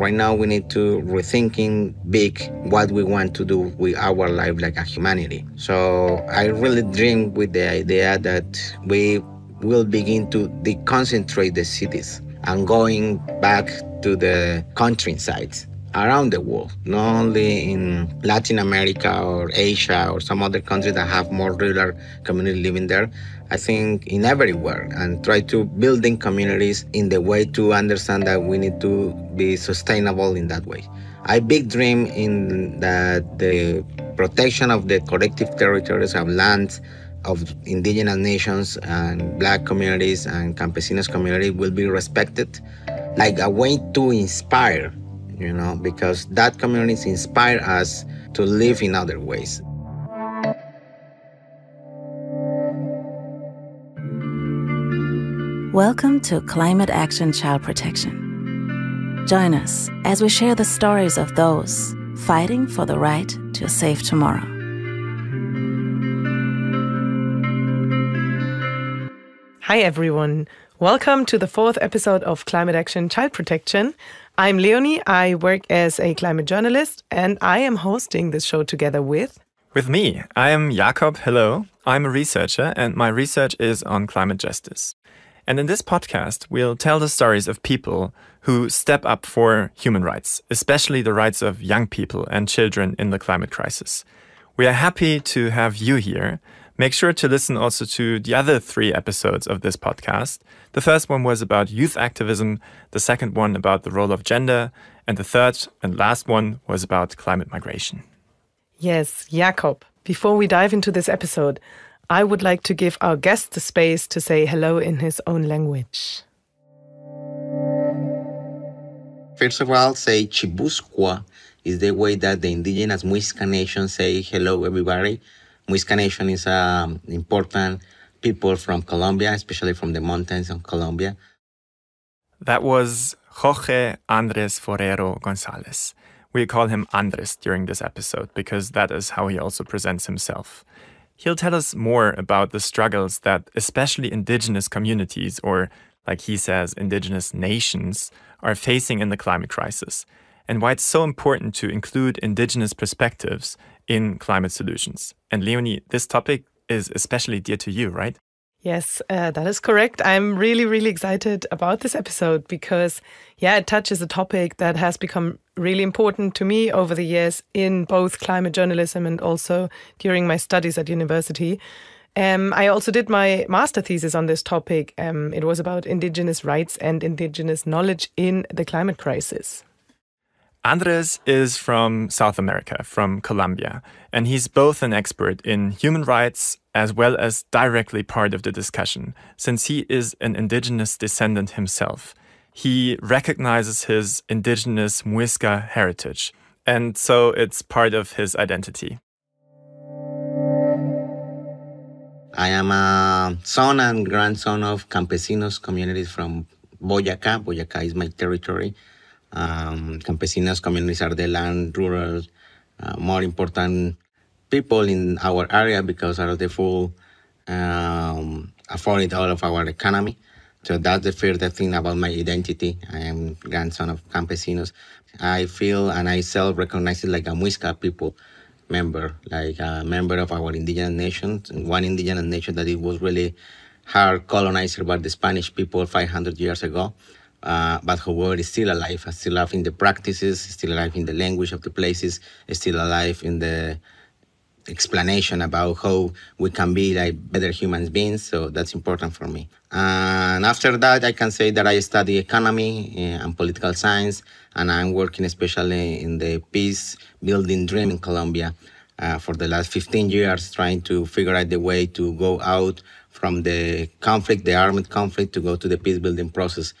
right now we need to rethinking big what we want to do with our life like a humanity. So I really dream with the idea that we will begin to deconcentrate the cities and going back to the countryside around the world, not only in Latin America or Asia or some other countries that have more rural community living there. I think in everywhere and try to building communities in the way to understand that we need to be sustainable in that way. I big dream in that the protection of the collective territories of lands of indigenous nations and black communities and campesinos community will be respected like a way to inspire you know, because that communities inspire us to live in other ways. Welcome to Climate Action Child Protection. Join us as we share the stories of those fighting for the right to a safe tomorrow. Hi, everyone. Welcome to the fourth episode of Climate Action Child Protection. I'm Leonie. I work as a climate journalist and I am hosting this show together with. With me, I am Jakob. Hello. I'm a researcher and my research is on climate justice. And in this podcast, we'll tell the stories of people who step up for human rights, especially the rights of young people and children in the climate crisis. We are happy to have you here Make sure to listen also to the other three episodes of this podcast. The first one was about youth activism, the second one about the role of gender, and the third and last one was about climate migration. Yes, Jakob, before we dive into this episode, I would like to give our guest the space to say hello in his own language. First of all, say Chibusqua is the way that the indigenous Muisca nation say hello, everybody. Muisca Nation is um, important people from Colombia, especially from the mountains of Colombia. That was Jorge Andres Forero Gonzalez. We call him Andres during this episode because that is how he also presents himself. He'll tell us more about the struggles that especially indigenous communities, or like he says, indigenous nations, are facing in the climate crisis, and why it's so important to include indigenous perspectives in climate solutions. And Leonie, this topic is especially dear to you, right? Yes, uh, that is correct. I'm really, really excited about this episode because, yeah, it touches a topic that has become really important to me over the years in both climate journalism and also during my studies at university. Um, I also did my master thesis on this topic. Um, it was about indigenous rights and indigenous knowledge in the climate crisis. Andres is from South America, from Colombia, and he's both an expert in human rights as well as directly part of the discussion, since he is an indigenous descendant himself. He recognizes his indigenous Muisca heritage, and so it's part of his identity. I am a son and grandson of campesinos communities from Boyacá. Boyacá is my territory um, campesinos, communities are the land, rural, uh, more important people in our area because are the full um, afforded all of our economy. So that's the first thing about my identity. I am grandson of campesinos. I feel and I self recognize it like a Muisca people member, like a member of our indigenous nation, one indigenous nation that it was really hard colonized by the Spanish people 500 years ago. Uh, but world is still alive. Uh, still alive in the practices, still alive in the language of the places, uh, still alive in the explanation about how we can be like better human beings. So that's important for me. And after that, I can say that I study economy uh, and political science, and I'm working especially in the peace building dream in Colombia. Uh, for the last 15 years, trying to figure out the way to go out from the conflict, the armed conflict, to go to the peace building process.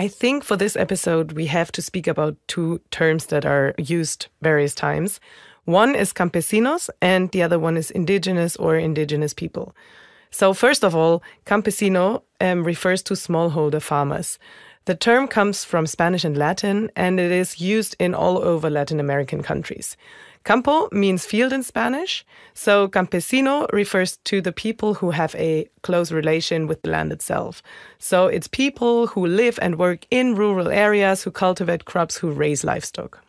I think for this episode, we have to speak about two terms that are used various times. One is campesinos, and the other one is indigenous or indigenous people. So, first of all, campesino um, refers to smallholder farmers. The term comes from Spanish and Latin, and it is used in all over Latin American countries. Campo means field in Spanish, so campesino refers to the people who have a close relation with the land itself. So it's people who live and work in rural areas, who cultivate crops, who raise livestock.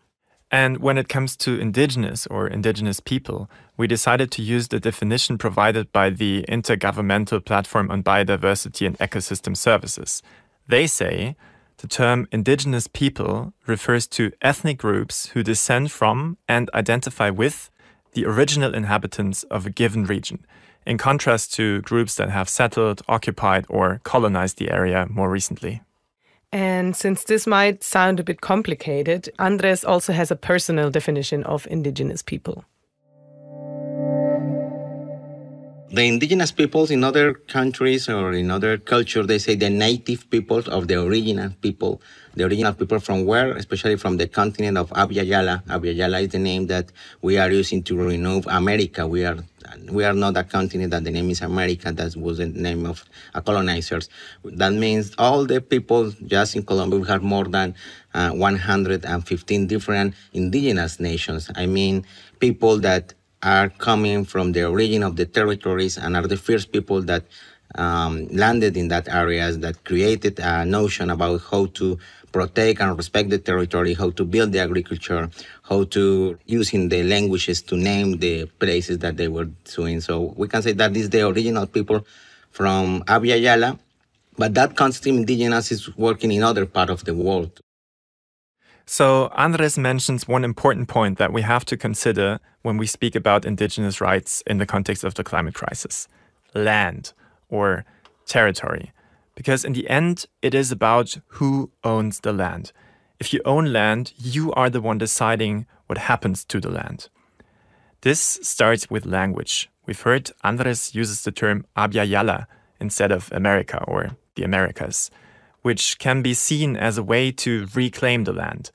And when it comes to indigenous or indigenous people, we decided to use the definition provided by the Intergovernmental Platform on Biodiversity and Ecosystem Services. They say, the term indigenous people refers to ethnic groups who descend from and identify with the original inhabitants of a given region, in contrast to groups that have settled, occupied, or colonized the area more recently. And since this might sound a bit complicated, Andres also has a personal definition of indigenous people. the indigenous peoples in other countries or in other cultures, they say the native peoples of the original people, the original people from where, especially from the continent of Abyayala. Abiyayala is the name that we are using to renew America. We are we are not a continent that the name is America. That was the name of colonizers. That means all the people just in Colombia we have more than uh, 115 different indigenous nations. I mean, people that are coming from the origin of the territories and are the first people that um, landed in that areas that created a notion about how to protect and respect the territory, how to build the agriculture, how to using the languages to name the places that they were doing. So we can say that is the original people from Abya Yala, but that concept indigenous is working in other part of the world. So, Andres mentions one important point that we have to consider when we speak about indigenous rights in the context of the climate crisis land or territory. Because in the end, it is about who owns the land. If you own land, you are the one deciding what happens to the land. This starts with language. We've heard Andres uses the term Abyayala instead of America or the Americas, which can be seen as a way to reclaim the land.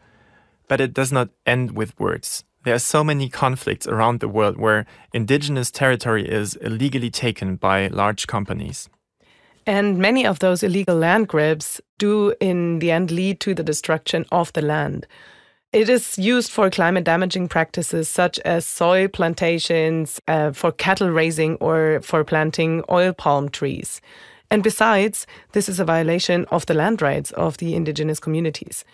But it does not end with words. There are so many conflicts around the world where indigenous territory is illegally taken by large companies. And many of those illegal land grabs do, in the end, lead to the destruction of the land. It is used for climate damaging practices such as soy plantations, uh, for cattle raising, or for planting oil palm trees. And besides, this is a violation of the land rights of the indigenous communities.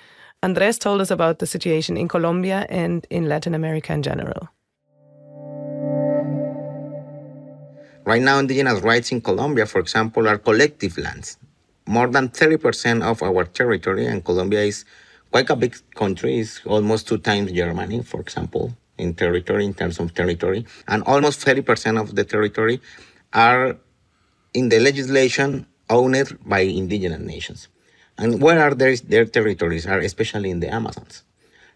Andres told us about the situation in Colombia and in Latin America in general. Right now, indigenous rights in Colombia, for example, are collective lands. More than 30% of our territory, and Colombia is quite a big country, is almost two times Germany, for example, in territory, in terms of territory, and almost 30% of the territory are in the legislation owned by indigenous nations. And where are their, their territories are especially in the Amazons.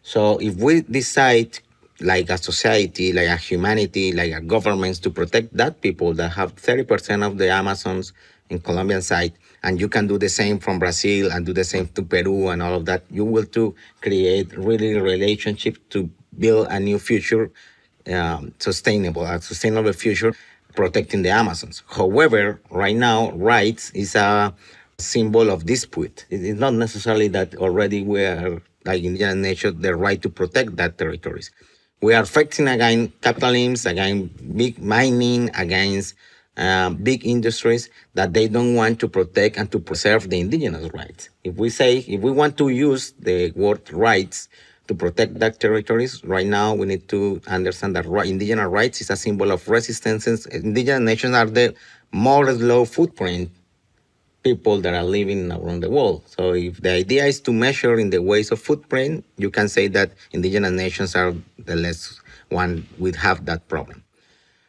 So if we decide like a society, like a humanity, like a governments to protect that people that have 30% of the Amazons in Colombian side, and you can do the same from Brazil and do the same to Peru and all of that, you will to create really relationship to build a new future, um, sustainable, a sustainable future protecting the Amazons. However, right now, rights is a symbol of dispute. It is not necessarily that already we are, like Indian the right to protect that territories. We are fighting against capitalism, against big mining, against uh, big industries that they don't want to protect and to preserve the indigenous rights. If we say, if we want to use the word rights to protect that territories, right now we need to understand that indigenous rights is a symbol of resistance. Indigenous nations are the more slow footprint people that are living around the world. So if the idea is to measure in the ways of footprint, you can say that indigenous nations are the less one would have that problem.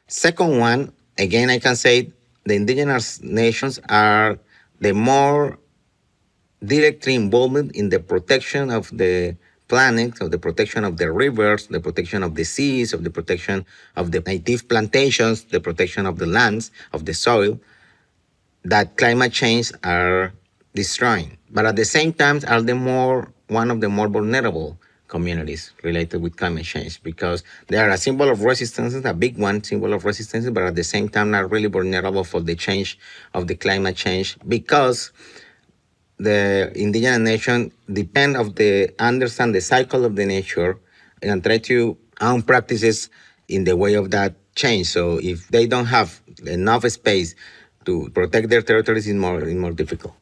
Second one, again, I can say the indigenous nations are the more directly involved in the protection of the planet, of the protection of the rivers, the protection of the seas, of the protection of the native plantations, the protection of the lands, of the soil that climate change are destroying, but at the same time are the more one of the more vulnerable communities related with climate change because they are a symbol of resistance, a big one symbol of resistance, but at the same time are really vulnerable for the change of the climate change because the indigenous nation depend of the understand the cycle of the nature and try to own practices in the way of that change. So if they don't have enough space to protect their territories is more, is more difficult.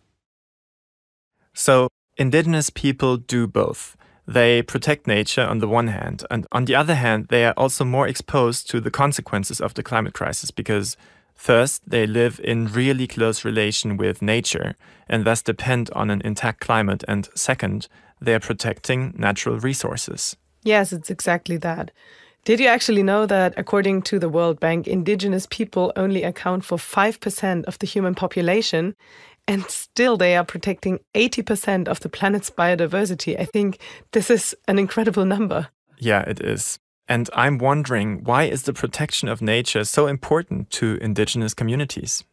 So, indigenous people do both. They protect nature on the one hand, and on the other hand, they are also more exposed to the consequences of the climate crisis because, first, they live in really close relation with nature and thus depend on an intact climate, and second, they are protecting natural resources. Yes, it's exactly that. Did you actually know that, according to the World Bank, indigenous people only account for 5% of the human population? And still, they are protecting 80% of the planet's biodiversity. I think this is an incredible number. Yeah, it is. And I'm wondering why is the protection of nature so important to indigenous communities?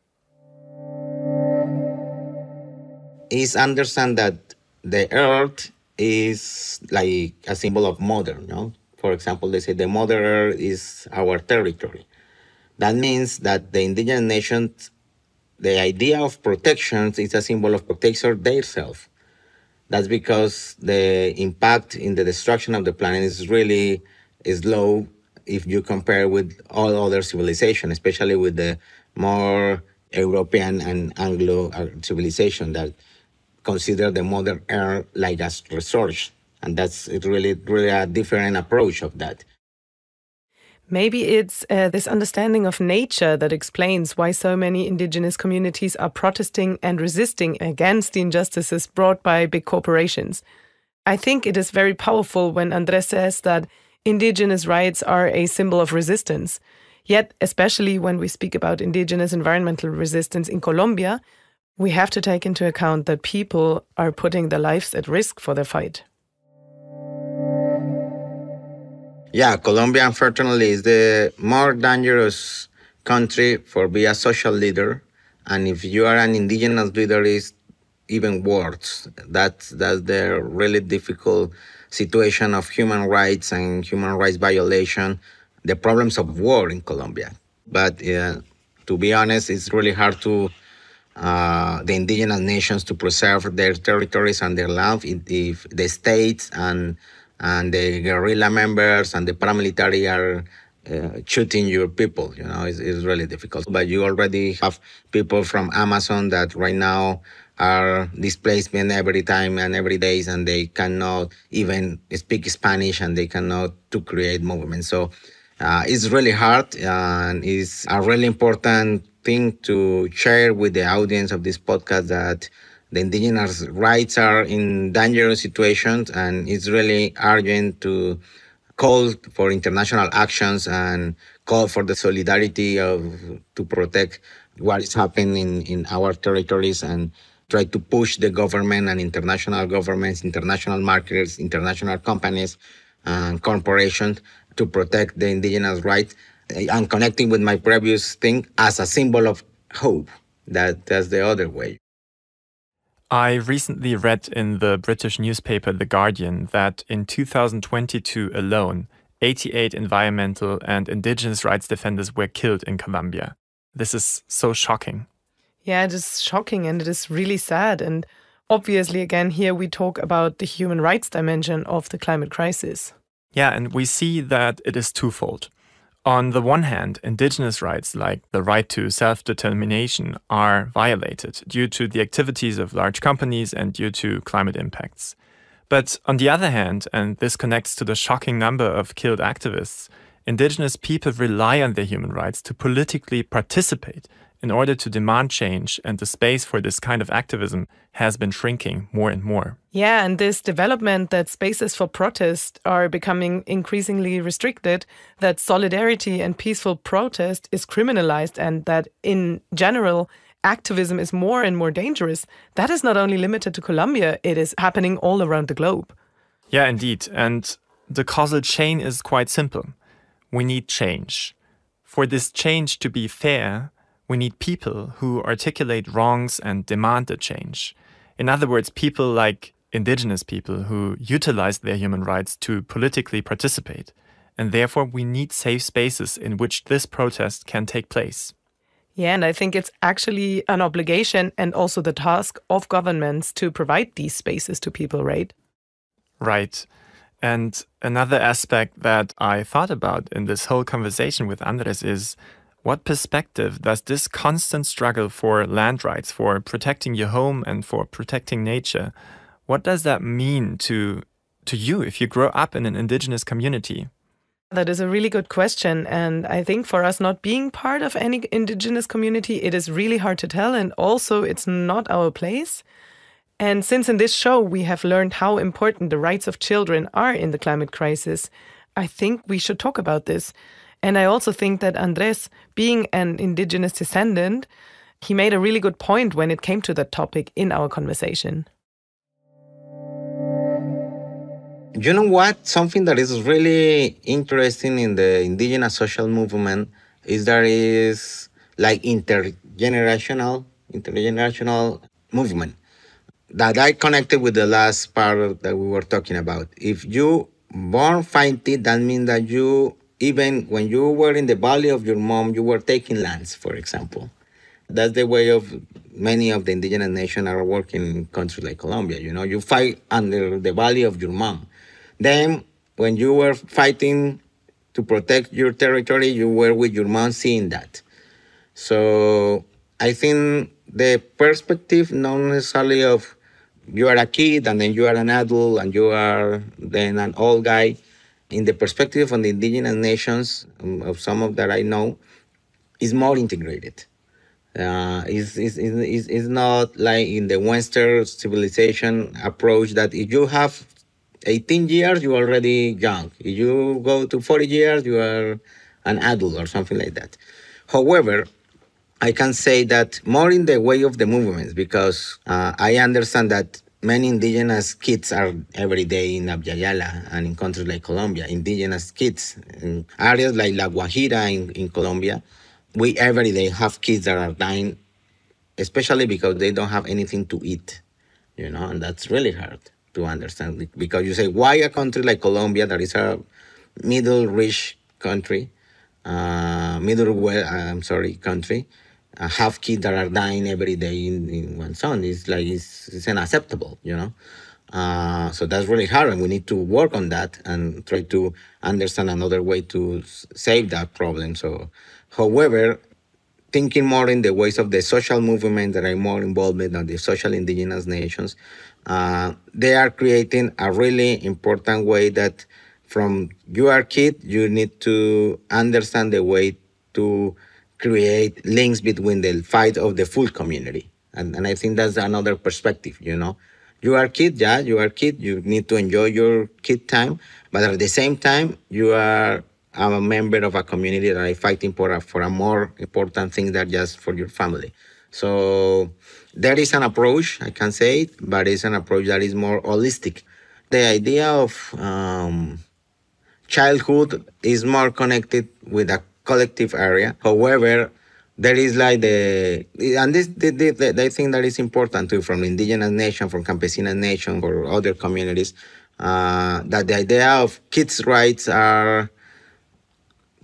Is understand that the earth is like a symbol of mother, no? for example, they say the Mother Earth is our territory. That means that the indigenous nations, the idea of protection is a symbol of protection themselves. That's because the impact in the destruction of the planet is really is low if you compare with all other civilizations, especially with the more European and Anglo civilization that consider the mother Earth like as resource and that's really really a different approach of that maybe it's uh, this understanding of nature that explains why so many indigenous communities are protesting and resisting against the injustices brought by big corporations i think it is very powerful when andres says that indigenous rights are a symbol of resistance yet especially when we speak about indigenous environmental resistance in colombia we have to take into account that people are putting their lives at risk for their fight Yeah, Colombia, unfortunately, is the more dangerous country for being a social leader. And if you are an indigenous leader, it's even worse. That's, that's the really difficult situation of human rights and human rights violation, the problems of war in Colombia. But to be honest, it's really hard to uh, the indigenous nations to preserve their territories and their land if, if the states and and the guerrilla members and the paramilitary are uh, shooting your people. You know, it's, it's really difficult. But you already have people from Amazon that right now are displacement every time and every days, and they cannot even speak Spanish and they cannot to create movement. So uh, it's really hard and it's a really important thing to share with the audience of this podcast that the indigenous rights are in dangerous situations and it's really urgent to call for international actions and call for the solidarity of to protect what is happening in, in our territories and try to push the government and international governments, international marketers, international companies and corporations to protect the indigenous rights and connecting with my previous thing as a symbol of hope. That, that's the other way. I recently read in the British newspaper The Guardian that in 2022 alone, 88 environmental and indigenous rights defenders were killed in Colombia. This is so shocking. Yeah, it is shocking and it is really sad. And obviously, again, here we talk about the human rights dimension of the climate crisis. Yeah, and we see that it is twofold. On the one hand, indigenous rights like the right to self determination are violated due to the activities of large companies and due to climate impacts. But on the other hand, and this connects to the shocking number of killed activists, indigenous people rely on their human rights to politically participate in order to demand change, and the space for this kind of activism has been shrinking more and more. Yeah, and this development that spaces for protest are becoming increasingly restricted, that solidarity and peaceful protest is criminalized, and that in general, activism is more and more dangerous. That is not only limited to Colombia, it is happening all around the globe. Yeah, indeed. And the causal chain is quite simple. We need change. For this change to be fair, we need people who articulate wrongs and demand a change. In other words, people like indigenous people who utilize their human rights to politically participate. And therefore, we need safe spaces in which this protest can take place. Yeah, and I think it's actually an obligation and also the task of governments to provide these spaces to people, right? Right. And another aspect that I thought about in this whole conversation with Andres is what perspective does this constant struggle for land rights, for protecting your home and for protecting nature, what does that mean to to you if you grow up in an indigenous community? That is a really good question. And I think for us not being part of any indigenous community, it is really hard to tell. And also, it's not our place. And since in this show we have learned how important the rights of children are in the climate crisis, I think we should talk about this. And I also think that Andres, being an indigenous descendant, he made a really good point when it came to that topic in our conversation. You know what? Something that is really interesting in the indigenous social movement is there is like intergenerational, intergenerational movement that I connected with the last part that we were talking about. If you born fighting, that means that you even when you were in the valley of your mom, you were taking lands, for example. That's the way of many of the indigenous nations are working in countries like Colombia. You know, you fight under the valley of your mom. Then, when you were fighting to protect your territory, you were with your mom seeing that. So, I think the perspective, not necessarily of you are a kid and then you are an adult and you are then an old guy in the perspective of the indigenous nations, um, of some of that I know, is more integrated. Uh, is is is is not like in the Western civilization approach that if you have 18 years, you're already young. If you go to 40 years, you are an adult or something like that. However, I can say that more in the way of the movements because uh, I understand that many indigenous kids are every day in Abyayala and in countries like Colombia, indigenous kids in areas like La Guajira in, in Colombia. We every day have kids that are dying, especially because they don't have anything to eat, you know, and that's really hard to understand because you say, why a country like Colombia that is a middle rich country, uh, middle well, uh, I'm sorry, country, uh, have kids that are dying every day in, in one son. It's like it's, it's unacceptable, you know. Uh, so that's really hard, and we need to work on that and try to understand another way to save that problem. So, however, thinking more in the ways of the social movement that are more involved in the social indigenous nations, uh, they are creating a really important way that from you are kid, you need to understand the way to create links between the fight of the full community. And, and I think that's another perspective, you know. You are kid, yeah, you are kid. You need to enjoy your kid time, but at the same time, you are a member of a community that is fighting for a, for a more important thing than just for your family. So there is an approach, I can say it, but it's an approach that is more holistic. The idea of um, childhood is more connected with a collective area. However, there is like the and this the, the, the, thing that is important too from indigenous nation, from campesina nation, or other communities, uh, that the idea of kids' rights are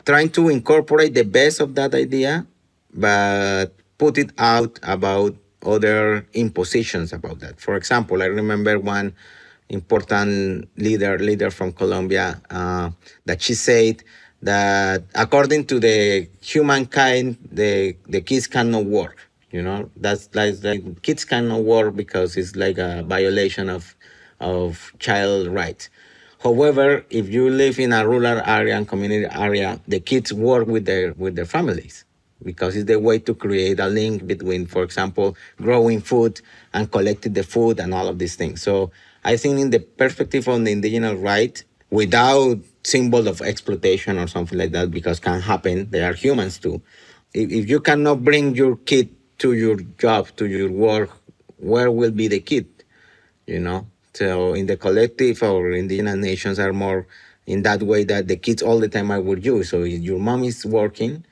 trying to incorporate the best of that idea, but put it out about other impositions about that. For example, I remember one important leader leader from Colombia uh, that she said that according to the humankind, the, the kids cannot work. You know, that's like, like kids cannot work because it's like a violation of, of child rights. However, if you live in a rural area and community area, the kids work with their, with their families because it's the way to create a link between, for example, growing food and collecting the food and all of these things. So I think in the perspective on the indigenous right, without symbol of exploitation or something like that because can happen they are humans too if, if you cannot bring your kid to your job to your work where will be the kid you know so in the collective or indigenous nations are more in that way that the kids all the time are with you so if your mom is working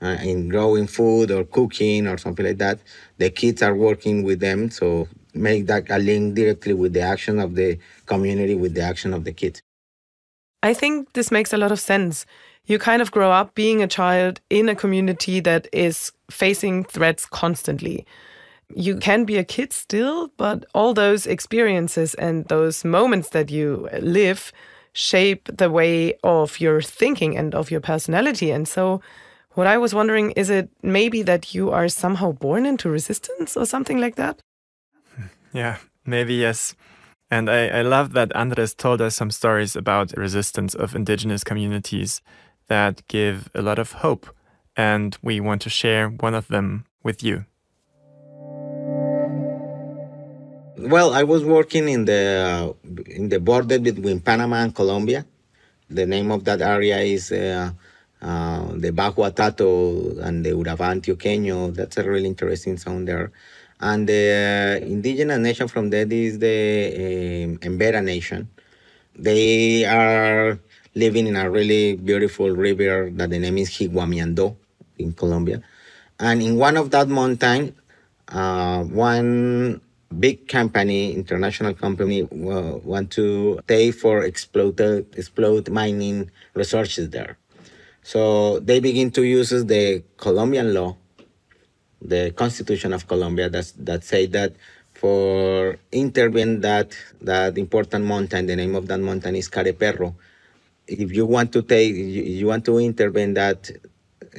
uh, in growing food or cooking or something like that the kids are working with them so make that a link directly with the action of the community with the action of the kids I think this makes a lot of sense. You kind of grow up being a child in a community that is facing threats constantly. You mm. can be a kid still, but all those experiences and those moments that you live shape the way of your thinking and of your personality. And so, what I was wondering is it maybe that you are somehow born into resistance or something like that? Yeah, maybe yes. And I, I love that Andres told us some stories about resistance of indigenous communities that give a lot of hope. And we want to share one of them with you. Well, I was working in the uh, in the border between Panama and Colombia. The name of that area is uh, uh, the Bajo Atato and the Urabá Antioqueño. That's a really interesting sound there. And the uh, indigenous nation from that is the uh, Embera nation. They are living in a really beautiful river that the name is Higuamiando in Colombia. And in one of that mountain, uh, one big company, international company, uh, want to pay for exploited, exploit mining resources there. So they begin to use the Colombian law the Constitution of Colombia that that say that for intervene that that important mountain, the name of that mountain is Careperro. If you want to take, you, you want to intervene that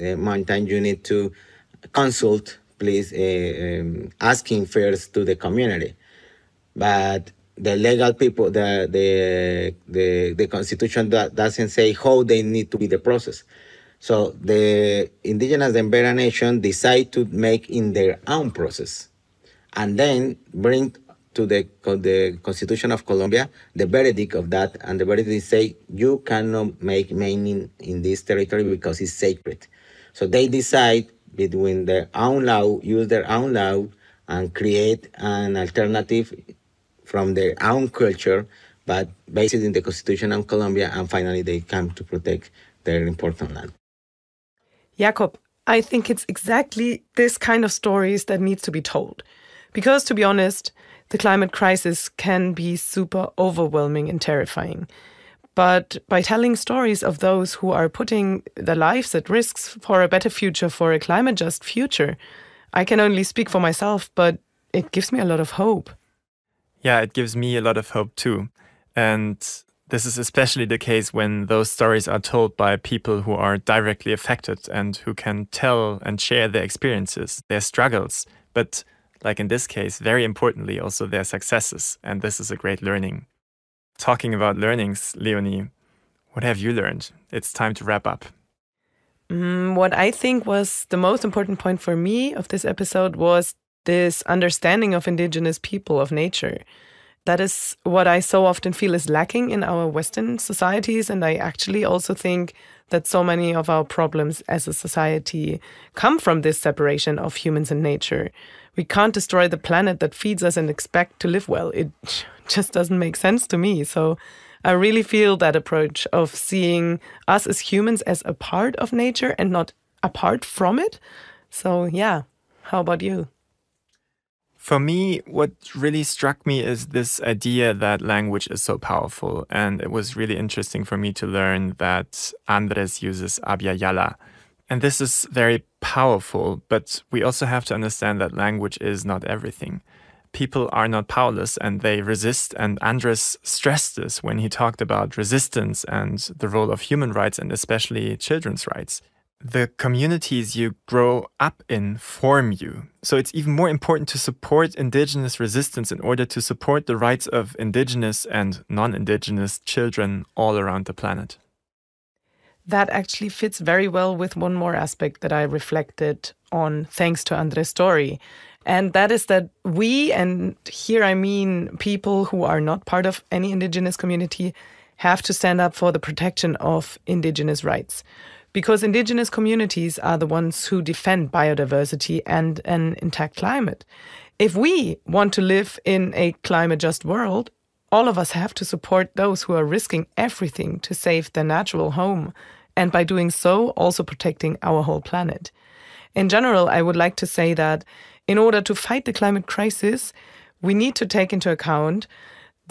uh, mountain, you need to consult, please, uh, um, asking first to the community. But the legal people, the the the, the constitution that doesn't say how they need to be the process. So the indigenous the Embera nation decide to make in their own process and then bring to the, the Constitution of Colombia the verdict of that and the verdict say you cannot make mining in this territory because it's sacred. So they decide between their own law, use their own law and create an alternative from their own culture, but based in the Constitution of Colombia, and finally they come to protect their important land. Jakob, I think it's exactly this kind of stories that needs to be told. Because to be honest, the climate crisis can be super overwhelming and terrifying. But by telling stories of those who are putting their lives at risk for a better future, for a climate just future, I can only speak for myself, but it gives me a lot of hope. Yeah, it gives me a lot of hope too. And this is especially the case when those stories are told by people who are directly affected and who can tell and share their experiences, their struggles, but, like in this case, very importantly, also their successes. And this is a great learning. Talking about learnings, Leonie, what have you learned? It's time to wrap up. Mm, what I think was the most important point for me of this episode was this understanding of indigenous people, of nature that is what I so often feel is lacking in our Western societies. And I actually also think that so many of our problems as a society come from this separation of humans and nature. We can't destroy the planet that feeds us and expect to live well. It just doesn't make sense to me. So I really feel that approach of seeing us as humans as a part of nature and not apart from it. So, yeah, how about you? For me, what really struck me is this idea that language is so powerful. And it was really interesting for me to learn that Andres uses Abya And this is very powerful, but we also have to understand that language is not everything. People are not powerless and they resist. And Andres stressed this when he talked about resistance and the role of human rights and especially children's rights the communities you grow up in form you. So it's even more important to support indigenous resistance in order to support the rights of indigenous and non indigenous children all around the planet. That actually fits very well with one more aspect that I reflected on thanks to Andre's story. And that is that we, and here I mean people who are not part of any indigenous community, have to stand up for the protection of indigenous rights because indigenous communities are the ones who defend biodiversity and an intact climate. If we want to live in a climate just world, all of us have to support those who are risking everything to save their natural home, and by doing so, also protecting our whole planet. In general, I would like to say that in order to fight the climate crisis, we need to take into account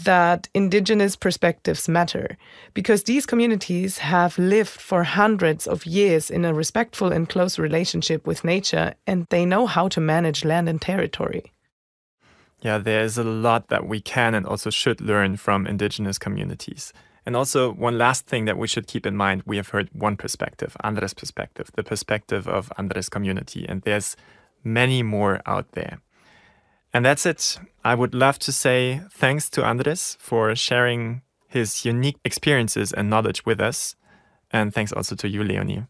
that indigenous perspectives matter because these communities have lived for hundreds of years in a respectful and close relationship with nature and they know how to manage land and territory. Yeah, there is a lot that we can and also should learn from indigenous communities. And also, one last thing that we should keep in mind we have heard one perspective, Andres' perspective, the perspective of Andres' community, and there's many more out there. And that's it. I would love to say thanks to Andres for sharing his unique experiences and knowledge with us. And thanks also to you, Leonie.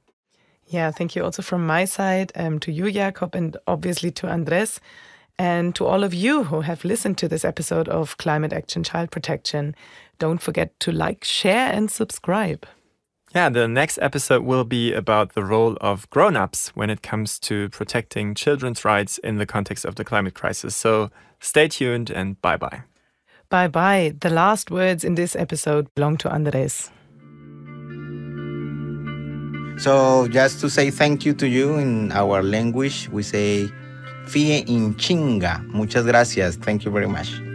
Yeah, thank you also from my side, um, to you, Jakob, and obviously to Andres, and to all of you who have listened to this episode of Climate Action Child Protection. Don't forget to like, share, and subscribe. Yeah, the next episode will be about the role of grown ups when it comes to protecting children's rights in the context of the climate crisis. So stay tuned and bye bye. Bye bye. The last words in this episode belong to Andres. So, just to say thank you to you in our language, we say, Fie in chinga. Muchas gracias. Thank you very much.